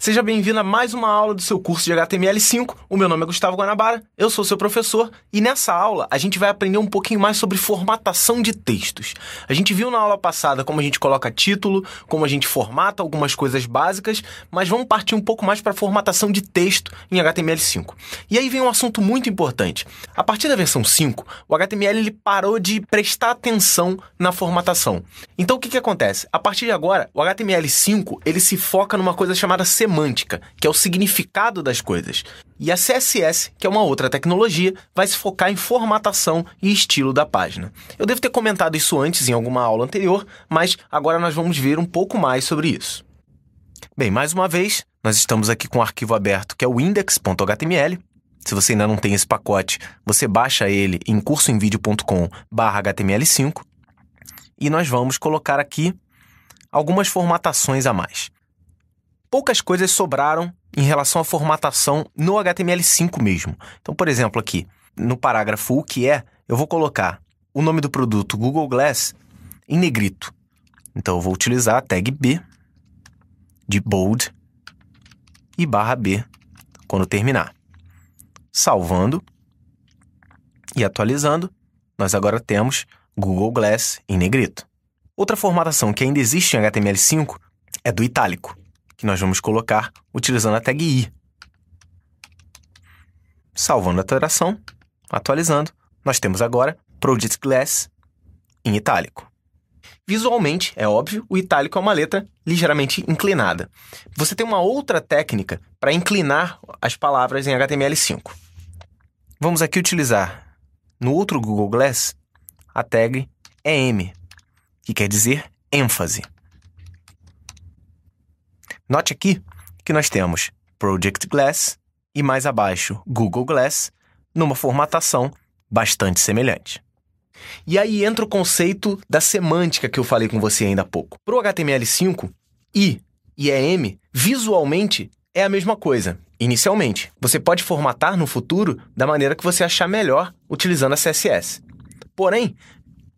Seja bem-vindo a mais uma aula do seu curso de HTML5. O meu nome é Gustavo Guanabara, eu sou seu professor e nessa aula a gente vai aprender um pouquinho mais sobre formatação de textos. A gente viu na aula passada como a gente coloca título, como a gente formata algumas coisas básicas, mas vamos partir um pouco mais para a formatação de texto em HTML5. E aí vem um assunto muito importante. A partir da versão 5, o HTML ele parou de prestar atenção na formatação. Então o que, que acontece? A partir de agora, o HTML5 ele se foca numa coisa chamada semântica, que é o significado das coisas. E a CSS, que é uma outra tecnologia, vai se focar em formatação e estilo da página. Eu devo ter comentado isso antes em alguma aula anterior, mas agora nós vamos ver um pouco mais sobre isso. Bem, mais uma vez, nós estamos aqui com o um arquivo aberto que é o index.html. Se você ainda não tem esse pacote, você baixa ele em cursoemvideo.com/html5 e nós vamos colocar aqui algumas formatações a mais poucas coisas sobraram em relação à formatação no HTML5 mesmo. Então, por exemplo, aqui, no parágrafo o que é, eu vou colocar o nome do produto Google Glass em negrito. Então, eu vou utilizar a tag B de bold e barra B quando terminar. Salvando e atualizando, nós agora temos Google Glass em negrito. Outra formatação que ainda existe em HTML5 é do itálico que nós vamos colocar utilizando a tag i. Salvando a alteração, atualizando, nós temos agora Project Glass em itálico. Visualmente, é óbvio, o itálico é uma letra ligeiramente inclinada. Você tem uma outra técnica para inclinar as palavras em HTML5. Vamos aqui utilizar, no outro Google Glass, a tag EM, que quer dizer ênfase. Note aqui que nós temos Project Glass e mais abaixo Google Glass numa formatação bastante semelhante. E aí entra o conceito da semântica que eu falei com você ainda há pouco. Para o HTML5, I e EM visualmente é a mesma coisa, inicialmente. Você pode formatar no futuro da maneira que você achar melhor utilizando a CSS. Porém,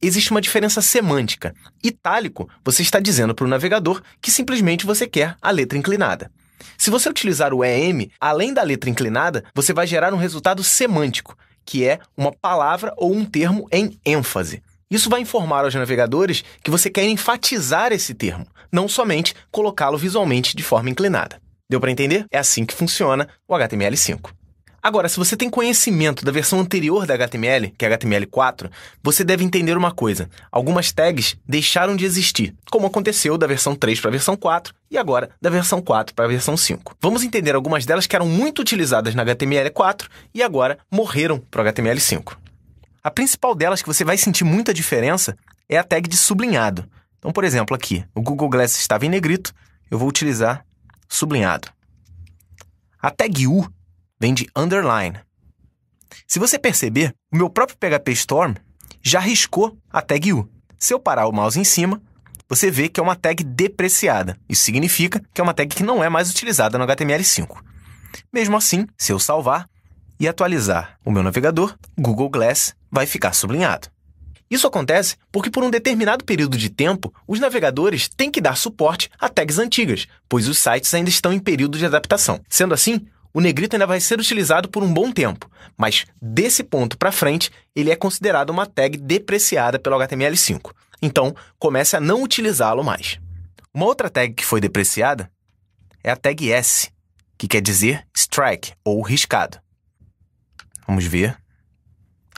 existe uma diferença semântica. Itálico, você está dizendo para o navegador que simplesmente você quer a letra inclinada. Se você utilizar o EM, além da letra inclinada, você vai gerar um resultado semântico, que é uma palavra ou um termo em ênfase. Isso vai informar aos navegadores que você quer enfatizar esse termo, não somente colocá-lo visualmente de forma inclinada. Deu para entender? É assim que funciona o HTML5. Agora, se você tem conhecimento da versão anterior da HTML, que é HTML4, você deve entender uma coisa: algumas tags deixaram de existir, como aconteceu da versão 3 para a versão 4 e agora da versão 4 para a versão 5. Vamos entender algumas delas que eram muito utilizadas na HTML4 e agora morreram para o HTML5. A principal delas que você vai sentir muita diferença é a tag de sublinhado. Então, por exemplo, aqui, o Google Glass estava em negrito, eu vou utilizar sublinhado. A tag U vem de underline. Se você perceber, o meu próprio PHP Storm já riscou a tag U. Se eu parar o mouse em cima, você vê que é uma tag depreciada. Isso significa que é uma tag que não é mais utilizada no HTML5. Mesmo assim, se eu salvar e atualizar o meu navegador, Google Glass vai ficar sublinhado. Isso acontece porque, por um determinado período de tempo, os navegadores têm que dar suporte a tags antigas, pois os sites ainda estão em período de adaptação. Sendo assim, o negrito ainda vai ser utilizado por um bom tempo, mas desse ponto para frente, ele é considerado uma tag depreciada pelo HTML5. Então, comece a não utilizá-lo mais. Uma outra tag que foi depreciada é a tag S, que quer dizer strike ou riscado. Vamos ver.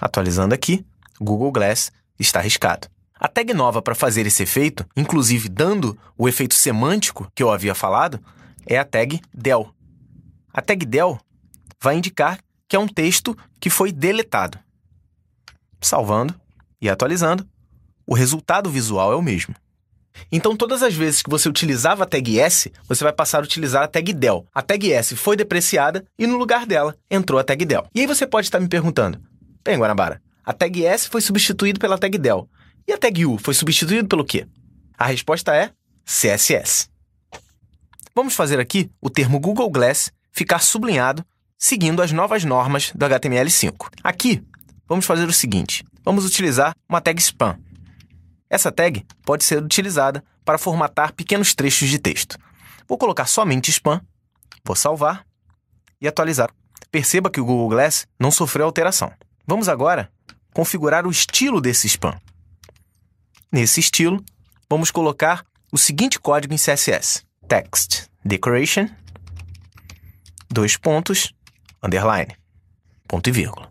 Atualizando aqui, Google Glass está riscado. A tag nova para fazer esse efeito, inclusive dando o efeito semântico que eu havia falado, é a tag del, a tag del vai indicar que é um texto que foi deletado. Salvando e atualizando, o resultado visual é o mesmo. Então, todas as vezes que você utilizava a tag S, você vai passar a utilizar a tag del. A tag S foi depreciada e no lugar dela entrou a tag del. E aí você pode estar me perguntando: bem, Guanabara, a tag S foi substituída pela tag del. E a tag U foi substituída pelo quê? A resposta é CSS. Vamos fazer aqui o termo Google Glass ficar sublinhado seguindo as novas normas do HTML5. Aqui, vamos fazer o seguinte: vamos utilizar uma tag span. Essa tag pode ser utilizada para formatar pequenos trechos de texto. Vou colocar somente spam, vou salvar e atualizar. Perceba que o Google Glass não sofreu alteração. Vamos agora configurar o estilo desse spam. Nesse estilo, vamos colocar o seguinte código em CSS: text decoration dois pontos, underline, ponto e vírgula.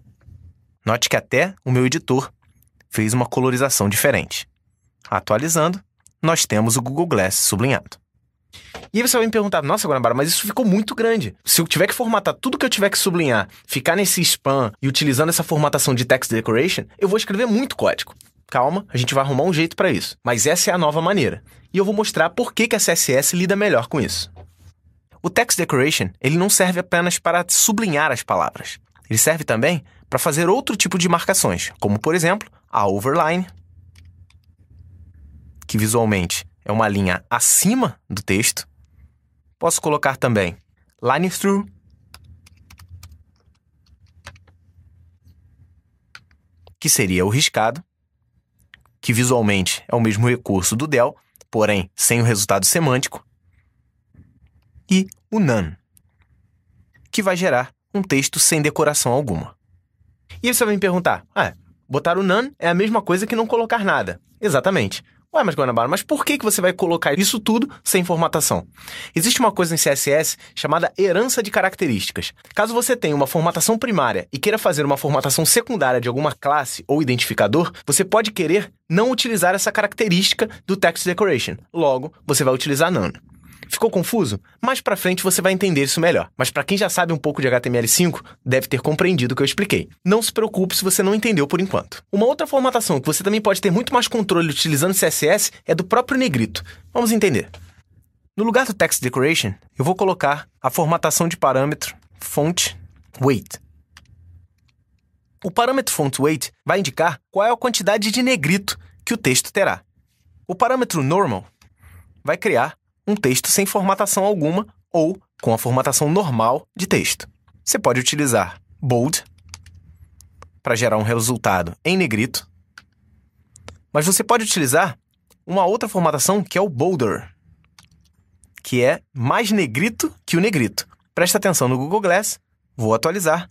Note que até o meu editor fez uma colorização diferente. Atualizando, nós temos o Google Glass sublinhado. E aí você vai me perguntar, nossa, Guanabara, mas isso ficou muito grande. Se eu tiver que formatar tudo que eu tiver que sublinhar, ficar nesse span e utilizando essa formatação de text decoration, eu vou escrever muito código. Calma, a gente vai arrumar um jeito para isso. Mas essa é a nova maneira. E eu vou mostrar por que, que a CSS lida melhor com isso. O text decoration, ele não serve apenas para sublinhar as palavras. Ele serve também para fazer outro tipo de marcações, como por exemplo, a overline, que visualmente é uma linha acima do texto. Posso colocar também line through, que seria o riscado, que visualmente é o mesmo recurso do del, porém sem o resultado semântico e o nan que vai gerar um texto sem decoração alguma. E aí você vai me perguntar, ah, botar o nan é a mesma coisa que não colocar nada. Exatamente. Ué, mas Guanabara, mas por que, que você vai colocar isso tudo sem formatação? Existe uma coisa em CSS chamada herança de características. Caso você tenha uma formatação primária e queira fazer uma formatação secundária de alguma classe ou identificador, você pode querer não utilizar essa característica do Text Decoration. Logo, você vai utilizar none. Ficou confuso? Mais para frente você vai entender isso melhor. Mas para quem já sabe um pouco de HTML5, deve ter compreendido o que eu expliquei. Não se preocupe se você não entendeu por enquanto. Uma outra formatação que você também pode ter muito mais controle utilizando CSS é do próprio negrito. Vamos entender. No lugar do text decoration, eu vou colocar a formatação de parâmetro font weight. O parâmetro font weight vai indicar qual é a quantidade de negrito que o texto terá. O parâmetro normal vai criar um texto sem formatação alguma ou com a formatação normal de texto. Você pode utilizar bold para gerar um resultado em negrito, mas você pode utilizar uma outra formatação que é o bolder, que é mais negrito que o negrito. Presta atenção no Google Glass, vou atualizar.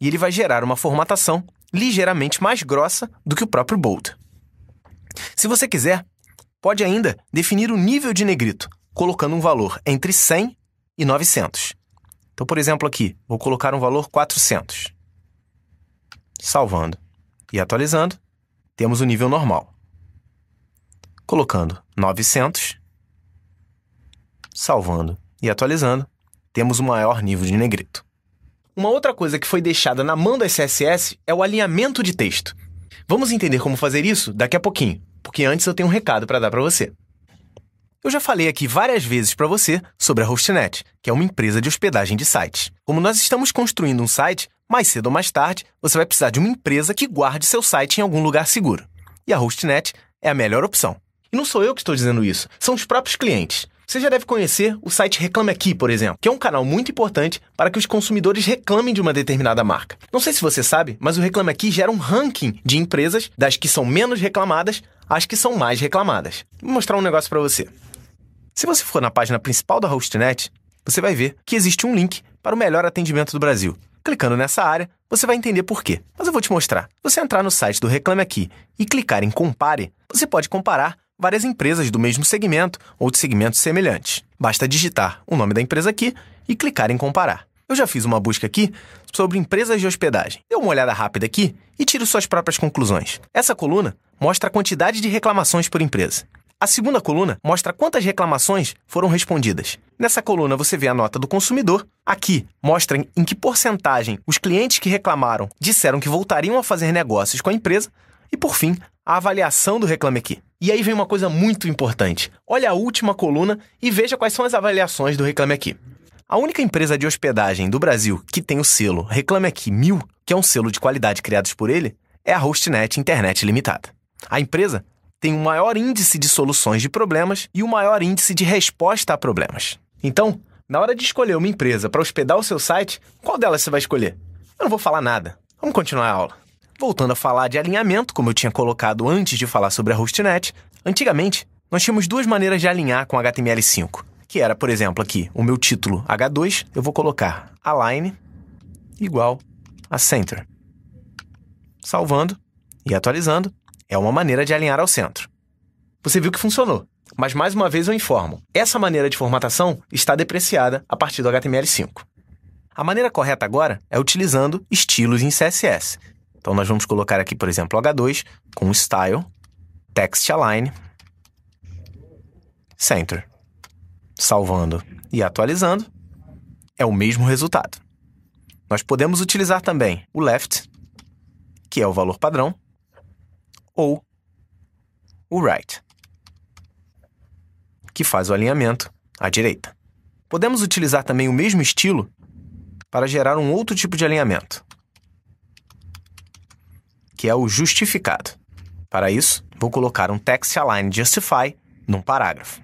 E ele vai gerar uma formatação ligeiramente mais grossa do que o próprio bold. Se você quiser, Pode ainda definir o nível de negrito, colocando um valor entre 100 e 900. Então, por exemplo, aqui, vou colocar um valor 400. Salvando e atualizando, temos o nível normal. Colocando 900, salvando e atualizando, temos o maior nível de negrito. Uma outra coisa que foi deixada na mão do CSS é o alinhamento de texto. Vamos entender como fazer isso daqui a pouquinho porque antes eu tenho um recado para dar para você. Eu já falei aqui várias vezes para você sobre a Hostnet, que é uma empresa de hospedagem de sites. Como nós estamos construindo um site, mais cedo ou mais tarde, você vai precisar de uma empresa que guarde seu site em algum lugar seguro. E a Hostnet é a melhor opção. E não sou eu que estou dizendo isso, são os próprios clientes. Você já deve conhecer o site Reclame Aqui, por exemplo, que é um canal muito importante para que os consumidores reclamem de uma determinada marca. Não sei se você sabe, mas o Reclame Aqui gera um ranking de empresas das que são menos reclamadas às que são mais reclamadas. Vou mostrar um negócio para você. Se você for na página principal da Hostnet, você vai ver que existe um link para o melhor atendimento do Brasil. Clicando nessa área, você vai entender por quê. Mas eu vou te mostrar. Se você entrar no site do Reclame Aqui e clicar em Compare, você pode comparar várias empresas do mesmo segmento ou de segmentos semelhantes. Basta digitar o nome da empresa aqui e clicar em comparar. Eu já fiz uma busca aqui sobre empresas de hospedagem. Dê uma olhada rápida aqui e tire suas próprias conclusões. Essa coluna mostra a quantidade de reclamações por empresa. A segunda coluna mostra quantas reclamações foram respondidas. Nessa coluna você vê a nota do consumidor. Aqui mostra em que porcentagem os clientes que reclamaram disseram que voltariam a fazer negócios com a empresa. E por fim, a avaliação do Reclame Aqui. E aí vem uma coisa muito importante. Olha a última coluna e veja quais são as avaliações do Reclame Aqui. A única empresa de hospedagem do Brasil que tem o selo Reclame Aqui 1000, que é um selo de qualidade criados por ele, é a Hostnet Internet Limitada. A empresa tem o maior índice de soluções de problemas e o maior índice de resposta a problemas. Então, na hora de escolher uma empresa para hospedar o seu site, qual delas você vai escolher? Eu não vou falar nada. Vamos continuar a aula. Voltando a falar de alinhamento, como eu tinha colocado antes de falar sobre a HostNet, antigamente nós tínhamos duas maneiras de alinhar com HTML5, que era, por exemplo, aqui, o meu título H2, eu vou colocar align igual a center. Salvando e atualizando é uma maneira de alinhar ao centro. Você viu que funcionou, mas mais uma vez eu informo, essa maneira de formatação está depreciada a partir do HTML5. A maneira correta agora é utilizando estilos em CSS, então nós vamos colocar aqui, por exemplo, H2 com style, text align, center. Salvando e atualizando, é o mesmo resultado. Nós podemos utilizar também o left, que é o valor padrão, ou o right, que faz o alinhamento à direita. Podemos utilizar também o mesmo estilo para gerar um outro tipo de alinhamento que é o justificado. Para isso, vou colocar um text align justify num parágrafo.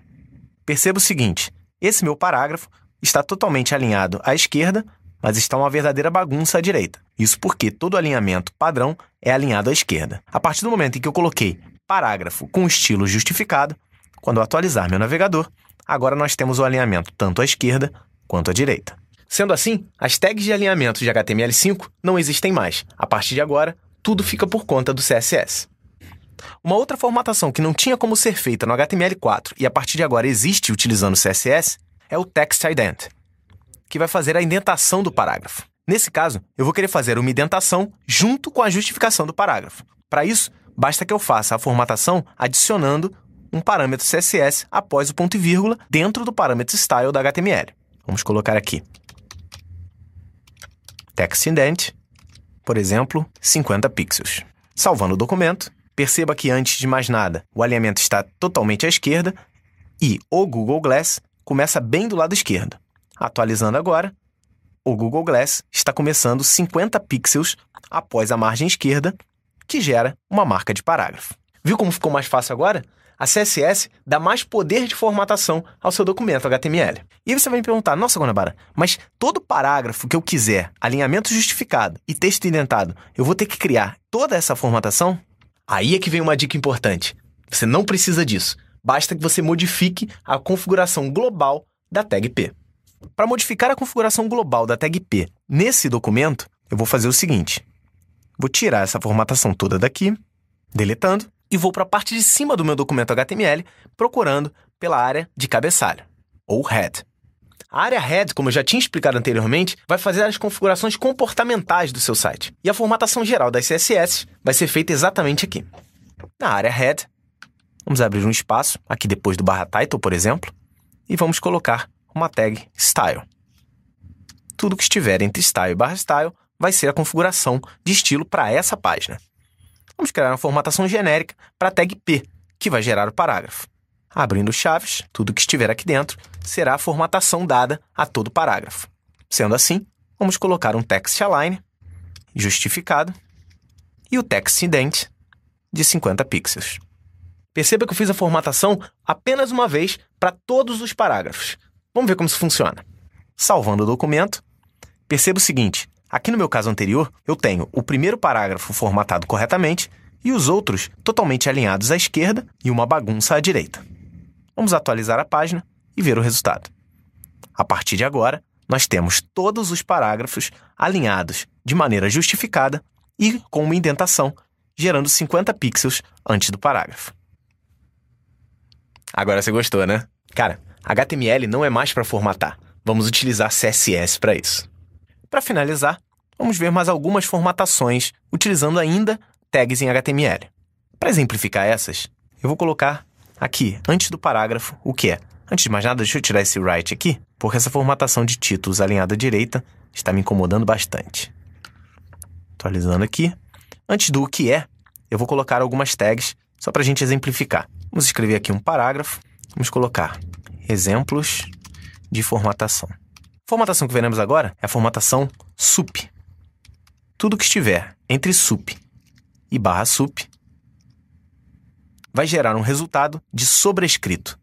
Perceba o seguinte: esse meu parágrafo está totalmente alinhado à esquerda, mas está uma verdadeira bagunça à direita. Isso porque todo alinhamento padrão é alinhado à esquerda. A partir do momento em que eu coloquei parágrafo com estilo justificado, quando eu atualizar meu navegador, agora nós temos o alinhamento tanto à esquerda quanto à direita. Sendo assim, as tags de alinhamento de HTML5 não existem mais. A partir de agora, tudo fica por conta do CSS. Uma outra formatação que não tinha como ser feita no HTML4 e a partir de agora existe utilizando o CSS é o TextIdent, que vai fazer a indentação do parágrafo. Nesse caso, eu vou querer fazer uma indentação junto com a justificação do parágrafo. Para isso, basta que eu faça a formatação adicionando um parâmetro CSS após o ponto e vírgula dentro do parâmetro style da HTML. Vamos colocar aqui textIdent por exemplo, 50 pixels. Salvando o documento, perceba que antes de mais nada, o alinhamento está totalmente à esquerda e o Google Glass começa bem do lado esquerdo. Atualizando agora, o Google Glass está começando 50 pixels após a margem esquerda, que gera uma marca de parágrafo. Viu como ficou mais fácil agora? A CSS dá mais poder de formatação ao seu documento HTML. E você vai me perguntar, nossa, Guanabara, mas todo parágrafo que eu quiser, alinhamento justificado e texto indentado, eu vou ter que criar toda essa formatação? Aí é que vem uma dica importante. Você não precisa disso. Basta que você modifique a configuração global da tag P. Para modificar a configuração global da tag P nesse documento, eu vou fazer o seguinte. Vou tirar essa formatação toda daqui, deletando, e vou para a parte de cima do meu documento HTML procurando pela área de cabeçalho, ou head. A área head, como eu já tinha explicado anteriormente, vai fazer as configurações comportamentais do seu site. E a formatação geral das CSS vai ser feita exatamente aqui. Na área head, vamos abrir um espaço, aqui depois do barra title, por exemplo, e vamos colocar uma tag style. Tudo que estiver entre style e barra style vai ser a configuração de estilo para essa página vamos criar uma formatação genérica para a tag P, que vai gerar o parágrafo. Abrindo chaves, tudo que estiver aqui dentro será a formatação dada a todo parágrafo. Sendo assim, vamos colocar um text align justificado e o text indent de 50 pixels. Perceba que eu fiz a formatação apenas uma vez para todos os parágrafos. Vamos ver como isso funciona. Salvando o documento, perceba o seguinte: Aqui no meu caso anterior, eu tenho o primeiro parágrafo formatado corretamente e os outros totalmente alinhados à esquerda e uma bagunça à direita. Vamos atualizar a página e ver o resultado. A partir de agora, nós temos todos os parágrafos alinhados de maneira justificada e com uma indentação, gerando 50 pixels antes do parágrafo. Agora você gostou, né? Cara, HTML não é mais para formatar. Vamos utilizar CSS para isso. Para finalizar, vamos ver mais algumas formatações utilizando ainda tags em HTML. Para exemplificar essas, eu vou colocar aqui, antes do parágrafo, o que é. Antes de mais nada, deixa eu tirar esse right aqui, porque essa formatação de títulos alinhada à direita está me incomodando bastante. Atualizando aqui. Antes do o que é, eu vou colocar algumas tags só para a gente exemplificar. Vamos escrever aqui um parágrafo. Vamos colocar exemplos de formatação. A formatação que veremos agora é a formatação sup. Tudo que estiver entre sup e barra sup vai gerar um resultado de sobrescrito.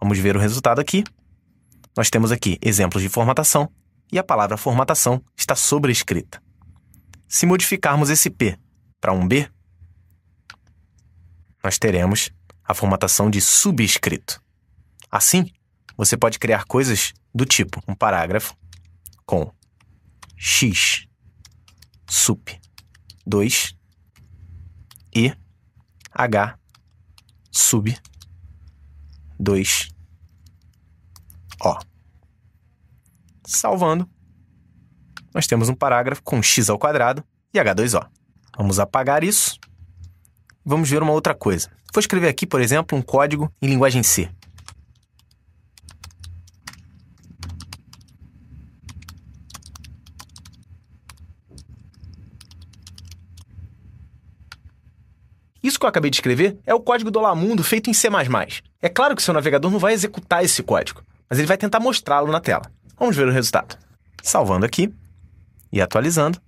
Vamos ver o resultado aqui. Nós temos aqui exemplos de formatação e a palavra formatação está sobrescrita. Se modificarmos esse P para um B, nós teremos a formatação de subscrito. Assim, você pode criar coisas do tipo um parágrafo com x sup 2 e h sub 2 o. Salvando, nós temos um parágrafo com x ao quadrado e h2o. Vamos apagar isso. Vamos ver uma outra coisa. Vou escrever aqui, por exemplo, um código em linguagem C. eu acabei de escrever é o código do Olamundo feito em C++. É claro que seu navegador não vai executar esse código, mas ele vai tentar mostrá-lo na tela. Vamos ver o resultado. Salvando aqui e atualizando.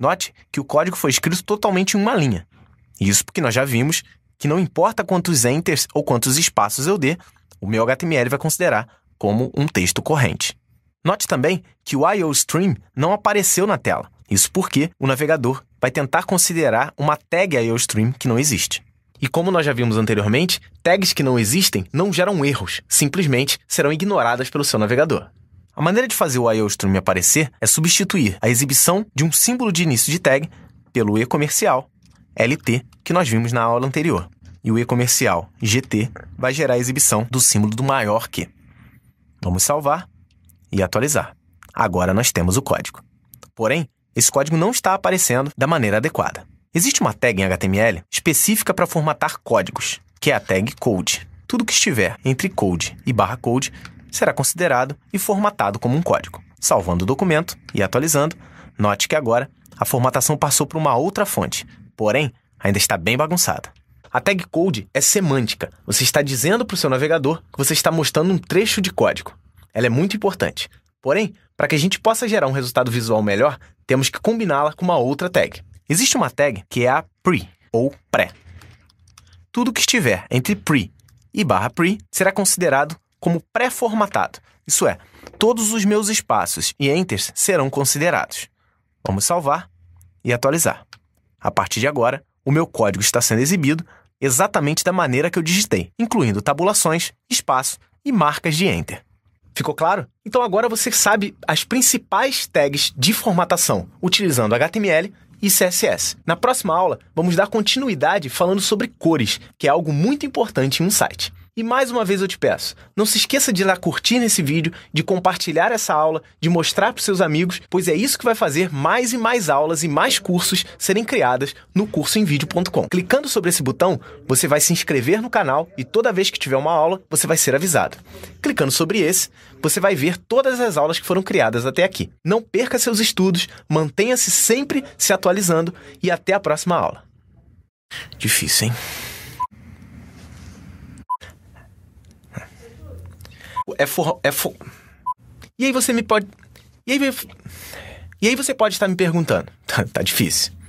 Note que o código foi escrito totalmente em uma linha. Isso porque nós já vimos que não importa quantos enters ou quantos espaços eu dê, o meu HTML vai considerar como um texto corrente. Note também que o IOStream não apareceu na tela. Isso porque o navegador vai tentar considerar uma tag IOStream que não existe. E como nós já vimos anteriormente, tags que não existem não geram erros, simplesmente serão ignoradas pelo seu navegador. A maneira de fazer o IOStream aparecer é substituir a exibição de um símbolo de início de tag pelo E comercial LT que nós vimos na aula anterior. E o E comercial GT vai gerar a exibição do símbolo do maior que. Vamos salvar e atualizar. Agora nós temos o código. Porém, esse código não está aparecendo da maneira adequada. Existe uma tag em HTML específica para formatar códigos, que é a tag code. Tudo que estiver entre code e barra code será considerado e formatado como um código. Salvando o documento e atualizando, note que agora a formatação passou para uma outra fonte, porém ainda está bem bagunçada. A tag code é semântica. Você está dizendo para o seu navegador que você está mostrando um trecho de código. Ela é muito importante. Porém, para que a gente possa gerar um resultado visual melhor, temos que combiná-la com uma outra tag. Existe uma tag que é a pre ou pré. Tudo que estiver entre pre e barra pre será considerado como pré-formatado. Isso é, todos os meus espaços e enters serão considerados. Vamos salvar e atualizar. A partir de agora, o meu código está sendo exibido exatamente da maneira que eu digitei, incluindo tabulações, espaço e marcas de enter. Ficou claro? Então agora você sabe as principais tags de formatação utilizando HTML e CSS. Na próxima aula, vamos dar continuidade falando sobre cores, que é algo muito importante em um site. E mais uma vez eu te peço, não se esqueça de ir lá curtir nesse vídeo, de compartilhar essa aula, de mostrar para seus amigos, pois é isso que vai fazer mais e mais aulas e mais cursos serem criadas no cursoemvideo.com. Clicando sobre esse botão, você vai se inscrever no canal e toda vez que tiver uma aula, você vai ser avisado. Clicando sobre esse, você vai ver todas as aulas que foram criadas até aqui. Não perca seus estudos, mantenha-se sempre se atualizando e até a próxima aula. Difícil, hein? é for, é for... E aí você me pode. E aí, e aí você pode estar me perguntando. Tá, tá difícil.